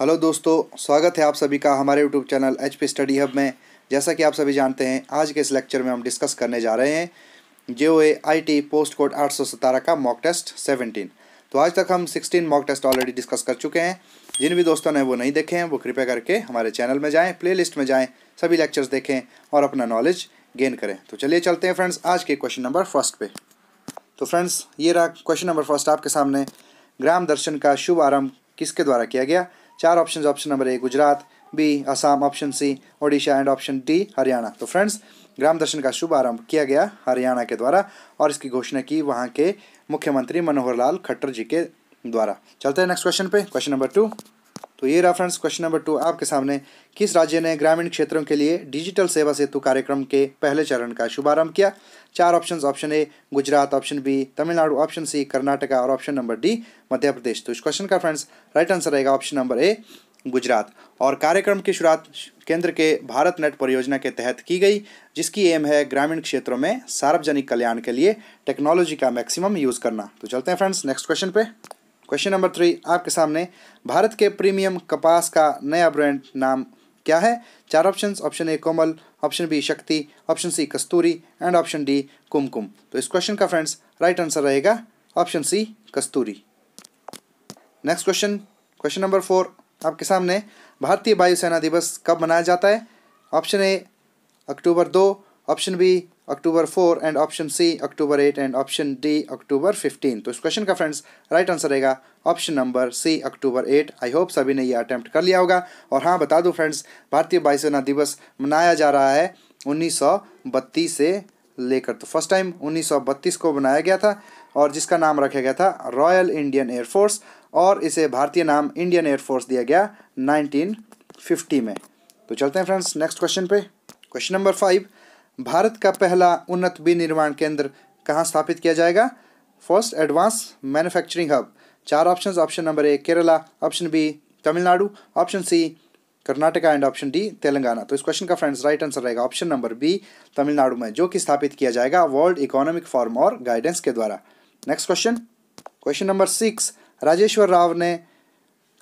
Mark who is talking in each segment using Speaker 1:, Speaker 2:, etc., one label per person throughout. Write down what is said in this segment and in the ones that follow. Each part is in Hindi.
Speaker 1: हेलो दोस्तों स्वागत है आप सभी का हमारे YouTube channel H P study hub में जैसा कि आप सभी जानते हैं आज के इस लेक्चर में हम डिस्कस करने जा रहे हैं J O A I T post code आठ सौ सतारह का मॉक टेस्ट सेवनटीन तो आज तक हम sixteen mock test already discuss कर चुके हैं जिन भी दोस्तों ने वो नहीं देखे हैं वो कृपया करके हमारे चैनल में जाएँ प्ले लिस्ट में जाएँ सभी लेक्चर्स देखें और अपना नॉलेज गेन करें तो चलिए चलते हैं फ्रेंड्स आज के क्वेश्चन नंबर फर्स्ट पे तो फ्रेंड्स ये रहा क्वेश्चन नंबर फर्स्ट आपके सामने ग्राम दर्शन का शुभ आरंभ किसके द्वारा किया गया चार option option number A Gujarat B Assam option C Odisha and option D Haryana तो फ्रेंड्स ग्राम दर्शन का शुभारंभ किया गया हरियाणा के द्वारा और इसकी घोषणा की वहाँ के मुख्यमंत्री मनोहर लाल खट्टर जी के द्वारा चलते हैं नेक्स्ट क्वेश्चन पे क्वेश्चन नंबर टू तो ये रहा फ्रेंड्स क्वेश्चन नंबर टू आपके सामने किस राज्य ने ग्रामीण क्षेत्रों के लिए डिजिटल सेवा सेतु कार्यक्रम के पहले चरण का शुभारंभ किया चार options option A Gujarat option B Tamil Nadu option C Karnataka और option number D Madhya Pradesh तो इस क्वेश्चन का फ्रेंड्स राइट आंसर रहेगा ऑप्शन नंबर ए गुजरात और कार्यक्रम की शुरुआत केंद्र के भारत नेट परियोजना के तहत की गई जिसकी एम है ग्रामीण क्षेत्रों में सार्वजनिक कल्याण के लिए टेक्नोलॉजी का मैक्सिमम यूज़ करना तो चलते हैं फ्रेंड्स नेक्स्ट क्वेश्चन पे क्वेश्चन नंबर थ्री आपके सामने भारत के प्रीमियम कपास का नया ब्रांड नाम क्या है चार option option A Komal option B Shakti option C Kasturi and option D Kumkum तो इस क्वेश्चन का फ्रेंड्स राइट आंसर रहेगा option C Kasturi next question question number four आपके सामने भारतीय वायुसेना दिवस कब मनाया जाता है ऑप्शन ए अक्टूबर दो option B October four and option C October eight and option D October fifteen तो इस क्वेश्चन का फ्रेंड्स राइट आंसर रहेगा option number C October eight I hope सभी ने ये अटैम्प्ट कर लिया होगा और हाँ बता दूँ फ्रेंड्स भारतीय वायुसेना दिवस मनाया जा रहा है उन्नीस से लेकर तो फर्स्ट टाइम उन्नीस को बनाया गया था और जिसका नाम रखा गया था रॉयल इंडियन एयरफोर्स और इसे भारतीय नाम इंडियन एयरफोर्स दिया गया 1950 में तो चलते हैं फ्रेंड्स नेक्स्ट क्वेश्चन पे क्वेश्चन नंबर फाइव भारत का पहला उन्नत विनिर्माण केंद्र कहाँ स्थापित किया जाएगा फर्स्ट एडवांस मैन्युफैक्चरिंग हब चार option option number A Kerala option B Tamil Nadu option C Karnataka and option D Telangana तो इस क्वेश्चन का फ्रेंड्स राइट आंसर रहेगा ऑप्शन नंबर बी तमिलनाडु में जो कि स्थापित किया जाएगा वर्ल्ड इकोनॉमिक फॉर्म और गाइडेंस के द्वारा next question question number six Rajeshwar Rao ने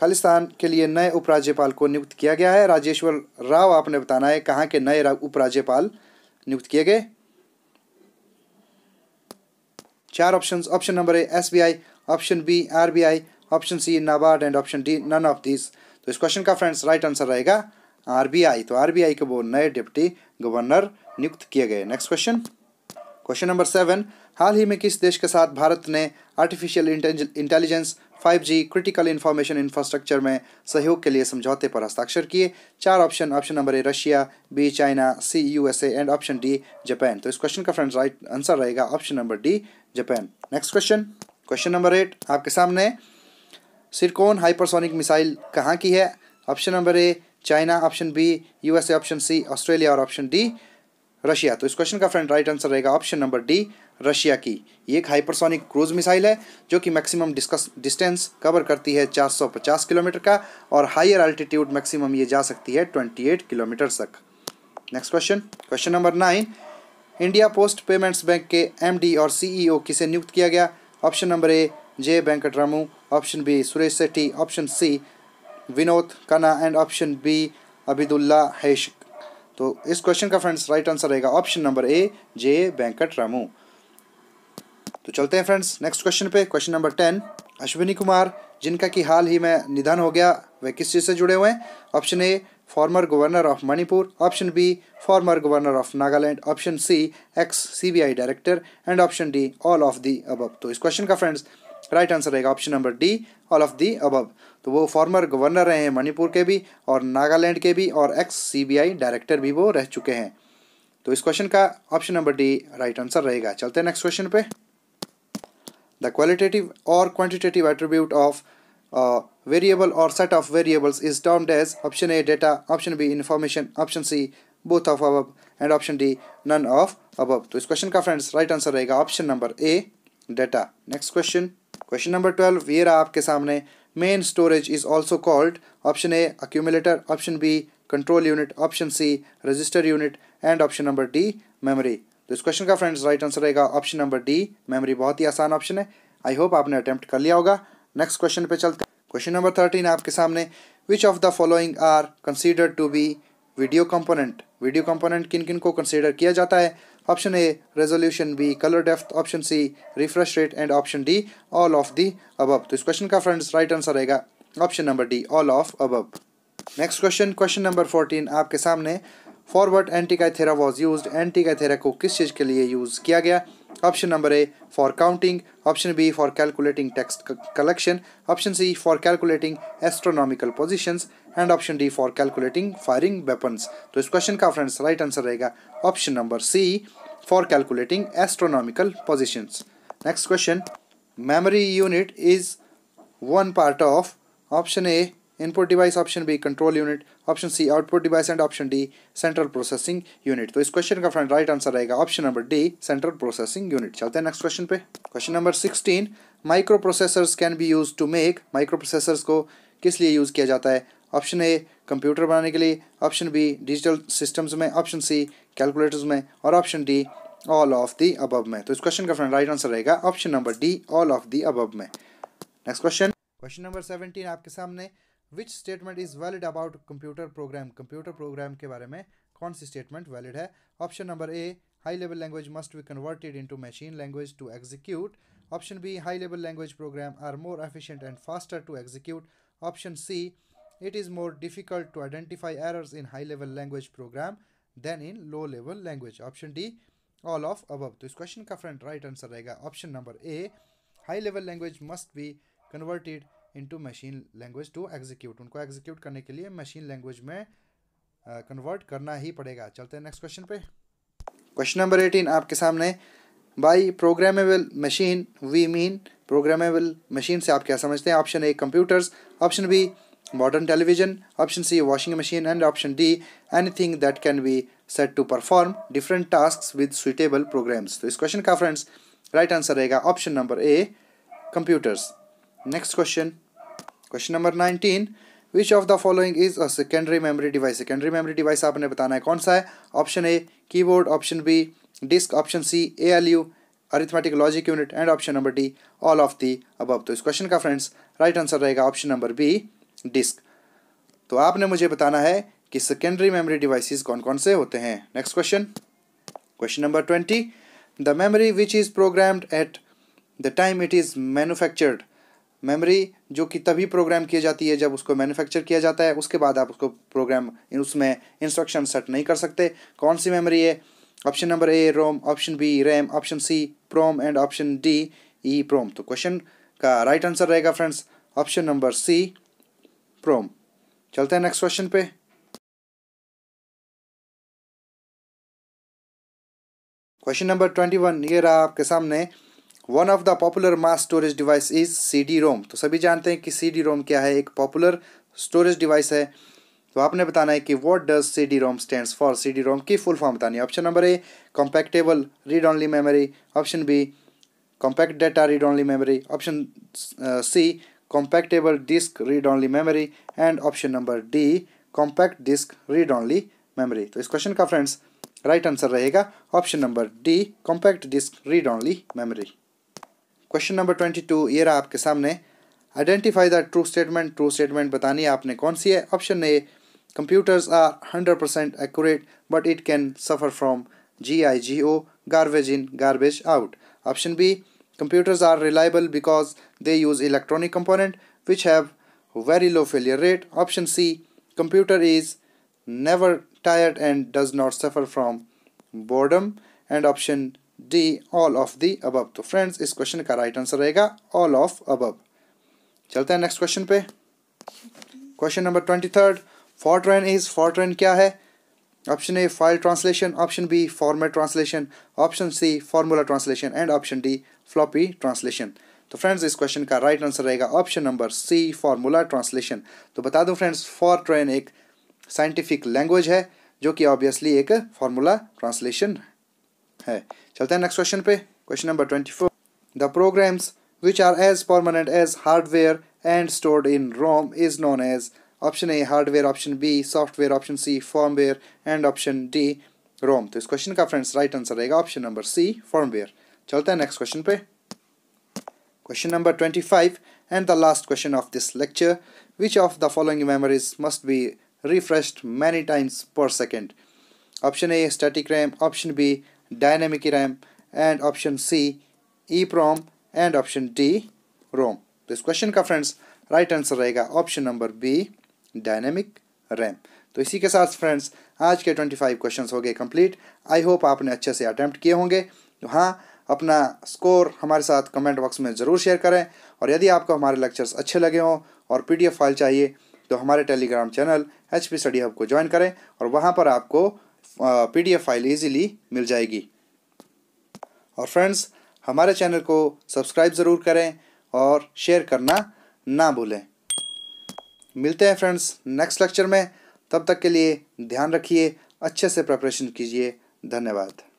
Speaker 1: खालिस्तान के लिए नए उपराज्यपाल को नियुक्त किया गया है राजेश्वर राव आपने बताना है कहाँ के नए उपराज्यपाल नियुक्त किए गए चार option option number A S option B RBI option C NABARD and option D none of this तो इस क्वेश्चन का फ्रेंड्स राइट आंसर रहेगा आरबीआई तो आरबीआई के वो नए डिप्टी गवर्नर नियुक्त किए गए next question question number seven हाल ही में किस देश के साथ भारत ने artificial intelligence 5G critical information infrastructure में सहयोग के लिए समझौते पर हस्ताक्षर किए चार option option number A Russia B China C USA and option D Japan तो इस क्वेश्चन का फ्रेंड्स राइट आंसर रहेगा option number D Japan next question question number eight आपके सामने सिरकोन हाइपरसोनिक मिसाइल कहाँ की है option number A China option B USA option C Australia और ऑप्शन डी रशिया तो इस क्वेश्चन का फ्रेंड राइट आंसर रहेगा ऑप्शन नंबर डी रशिया की ये एक हाइपरसोनिक क्रूज मिसाइल है जो कि मैक्सिमम डिस्कस डिस्टेंस कवर करती है 450 किलोमीटर का और हायर अल्टीट्यूड मैक्सिमम ये जा सकती है 28 किलोमीटर तक next question question number nine India post payments bank के एमडी और सीईओ e किसे नियुक्त किया गया option number A J Venkat option B Suresh Sethi option C Vinod कना एंड ऑप्शन बी अबिदुल्ला हैश तो इस क्वेश्चन का फ्रेंड्स राइट आंसर रहेगा option number A J Venkat Ramu तो चलते हैं फ्रेंड्स नेक्स्ट क्वेश्चन पे question number ten Ashwini Kumar जिनका कि हाल ही में निधन हो गया वे किस चीज़ से जुड़े हुए हैं option A former governor of Manipur option B former governor of Nagaland option C ex CBI director and option D all of the above तो इस क्वेश्चन का फ्रेंड्स राइट आंसर रहेगा option number D all of the above तो वो फॉर्मर गवर्नर रहे हैं मणिपुर के भी और नागालैंड के भी और एक्स सी डायरेक्टर भी वो रह चुके हैं तो इस क्वेश्चन का option number D right answer रहेगा चलते हैं नेक्स्ट क्वेश्चन पे The qualitative or quantitative attribute of a uh, variable or set of variables is termed as option A data, option B information, option C both of above and option D none of above तो इस क्वेश्चन का फ्रेंड्स राइट आंसर रहेगा option number A data next question question number twelve ये रहा आपके सामने main storage is also called option A accumulator option B control unit option C register unit and option number D memory तो इस क्वेश्चन का फ्रेंड्स राइट आंसर रहेगा ऑप्शन नंबर डी मेमोरी बहुत ही आसान ऑप्शन है आई होप आपने अटेम्प्ट कर लिया होगा नेक्स्ट क्वेश्चन पे चलते क्वेश्चन नंबर थर्टीन आपके सामने which of the following are considered to be video component video component किन किन को कंसिडर किया जाता है option A resolution B colour depth option C refresh rate and option D all of the above तो इस क्वेश्चन का फ्रेंड्स राइट आंसर रहेगा option number D all of above next question question number fourteen आपके सामने forward Antikythera was use Antikythera को किस चीज़ के लिए यूज़ किया गया option number A for counting option B for calculating text collection option C for calculating astronomical positions and option D for calculating firing weapons तो इस क्वेश्चन का फ्रेंड्स राइट आंसर रहेगा option number C for calculating astronomical positions next question memory unit is one part of option A input device option B control unit option C output device and option D central processing unit तो इस क्वेश्चन का फ्रेंड राइट आंसर रहेगा option number D central processing unit चलते हैं नेक्स्ट क्वेश्चन पे question number sixteen microprocessors can be use to make microprocessors को किस लिए यूज़ किया जाता है ऑप्शन ए कंप्यूटर बनाने के लिए ऑप्शन बी डिजिटल सिस्टम्स में ऑप्शन सी कैलकुलेटर्स में और option D all of the above में तो इस क्वेश्चन का फ्रेंड राइट आंसर रहेगा option number D all of the above में next question question number seventeen आपके सामने which statement is valid about computer program computer program के बारे में कौन सी स्टेटमेंट वैलिड है option number A high level language must be converted into machine language to execute option B high level language program are more efficient and faster to execute option C it is more difficult to identify errors in high level language program than in low level language option D all of above तो इस क्वेश्चन का फ्रेंड राइट आंसर रहेगा option number A high level language must be converted into machine language to execute उनको एग्जीक्यूट करने के लिए मशीन लैंग्वेज में कन्वर्ट uh, करना ही पड़ेगा चलते हैं नेक्स्ट क्वेश्चन पे क्वेश्चन नंबर एटीन आपके सामने by programmable machine we mean programmable machine से आप क्या समझते हैं option A computers option B television option C washing machine and option D anything that can be set to perform different task with suitable programs तो इस क्वेश्चन का फ्रेंड्स राइट आंसर रहेगा option number A computers next question question number nineteen which of the following is a secondary memory device secondary memory device आपने बताना है कौन सा है option A keyboard option B disk option C A L U arithmetic logic unit and option number D all of the above तो इस क्वेश्चन का फ्रेंड्स राइट आंसर रहेगा ऑप्शन नंबर बी डिस्क तो आपने मुझे बताना है कि सेकेंडरी मेमोरी डिवाइसेस कौन कौन से होते हैं next question question number twenty the memory which is programmed at the time it is manufactured memory जो कि तभी प्रोग्राम किए जाती है जब उसको मैन्युफैक्चर किया जाता है उसके बाद आप उसको प्रोग्राम उसमें इंस्ट्रक्शन सेट नहीं कर सकते कौन सी मेमोरी है option number A ROM option B RAM option C PROM and option D EPROM तो क्वेश्चन का राइट आंसर रहेगा friends option number C PROM चलते हैं नेक्स्ट क्वेश्चन पे क्वेश्चन नंबर ट्वेंटी वन ये रहा आपके सामने one of the popular mass storage device is CD ROM तो सभी जानते हैं कि सी डी रोम क्या है एक पॉपुलर स्टोरेज डिवाइस है तो आपने बताना है कि what does CD ROM stand for CD ROM की फुल फॉर्म बतानी है option number A compactable read only memory option B compact data read only memory option C compactable disk read only memory and option number D compact disk read only memory तो इस क्वेश्चन का फ्रेंड्स राइट आंसर रहेगा option number D compact disk read only memory question number twenty two ये रहा आपके सामने identify the true statement true statement बतानी आपने कौन सी है option A computers are hundred percent accurate but it can suffer from G I G O garbage in garbage out option B computers are reliable because they use electronic component which have very low failure rate option C computer is never tired and does not suffer from boredom and option D all of the above तो फ्रेंड्स इस क्वेश्चन का राइट आंसर रहेगा ऑल ऑफ अबब चलते हैं नेक्स्ट क्वेश्चन पे question number twenty third Fortran is Fortran क्या है option A file translation option B format translation option C formula translation and option D floppy translation तो फ्रेंड्स इस क्वेश्चन का राइट आंसर रहेगा option number C formula translation तो बता दूं फ्रेंड्स फॉर एक साइंटिफिक लैंग्वेज है जो कि ऑब्वियसली एक फॉर्मूला ट्रांसलेशन है चलते हैं नेक्स्ट क्वेश्चन पे question number twenty four the programs which are as permanent as hardware and stored in ROM is known as option A hardware, option B software, option C firmware and option D ROM. तो इस क्वेश्चन का फ्रेंड्स राइट आंसर रहेगा ऑप्शन नंबर सी फॉर्मवेयर चलते हैं नेक्स्ट क्वेश्चन पे question number twenty five and the last question of this lecture which of the following memories must be refreshed many times per second option a static ram option b dynamic RAM and option C EPROM and option D ROM. तो इस क्वेश्चन का फ्रेंड्स राइट आंसर रहेगा option number B dynamic RAM तो इसी के साथ फ्रेंड्स आज के ट्वेंटी फाइव क्वेश्चन हो गए कंप्लीट आई होप आपने अच्छे से अटैम्प्ट किए होंगे तो हाँ अपना स्कोर हमारे साथ कमेंट बॉक्स में ज़रूर शेयर करें और यदि आपको हमारे लेक्चर्स अच्छे लगे हों और पीडीएफ फाइल चाहिए तो हमारे Telegram channel H P study hub को ज्वाइन करें और वहाँ पर आपको पीडीएफ फाइल इजीली मिल जाएगी और फ्रेंड्स हमारे चैनल को सब्सक्राइब ज़रूर करें और शेयर करना ना भूलें मिलते हैं फ्रेंड्स नेक्स्ट लेक्चर में तब तक के लिए ध्यान रखिए अच्छे से प्रिपरेशन कीजिए धन्यवाद